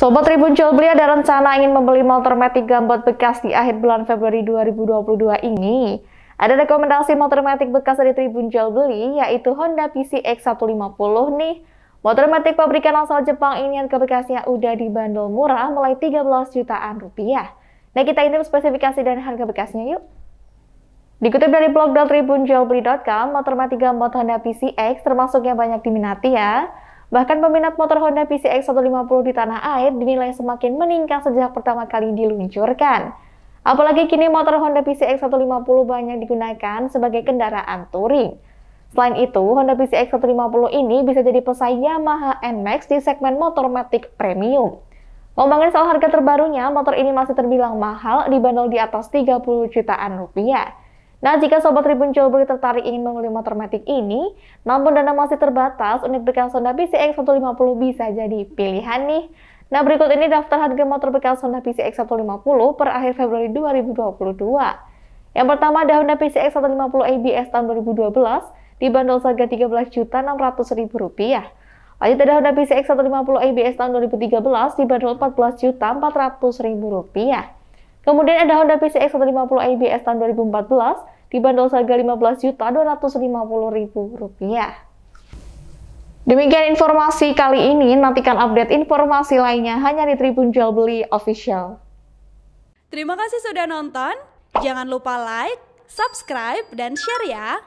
Sobat Tribun Beli ada rencana ingin membeli motor Matic gambot bekas di akhir bulan Februari 2022 ini. Ada rekomendasi motor Matic bekas dari Tribun Beli, yaitu Honda PCX 150 nih. Motor Matic pabrikan asal Jepang ini yang kebekasnya udah dibandul murah mulai 13 jutaan rupiah. Nah kita intip spesifikasi dan harga bekasnya yuk. Dikutip dari blog.tribunjualbeli.com, motor Matic gambot Honda PCX termasuk yang banyak diminati ya. Bahkan peminat motor Honda PCX 150 di tanah air dinilai semakin meningkat sejak pertama kali diluncurkan. Apalagi kini motor Honda PCX 150 banyak digunakan sebagai kendaraan touring. Selain itu, Honda PCX 150 ini bisa jadi pesaing Yamaha NMAX di segmen motor Matic Premium. Ngomongin soal harga terbarunya, motor ini masih terbilang mahal dibanderol di atas 30 jutaan rupiah. Nah, jika Sobat Tribun Jailbreak tertarik ingin membeli motor Matic ini, namun dana masih terbatas, unit bekas Honda PCX 150 bisa jadi pilihan nih. Nah, berikut ini daftar harga motor bekas Honda PCX 150 per akhir Februari 2022. Yang pertama ada Honda PCX 150 ABS tahun 2012, dibanderol harga Rp13.600.000. Lanjut ada Honda PCX 150 ABS tahun 2013, dibanderol Rp14.400.000. Kemudian ada Honda PCX 150 ABS tahun 2014 dibanderol seharga 15 juta 250 ribu rupiah. Demikian informasi kali ini, nantikan update informasi lainnya hanya di Tribun Jual Beli Official. Terima kasih sudah nonton, jangan lupa like, subscribe, dan share ya!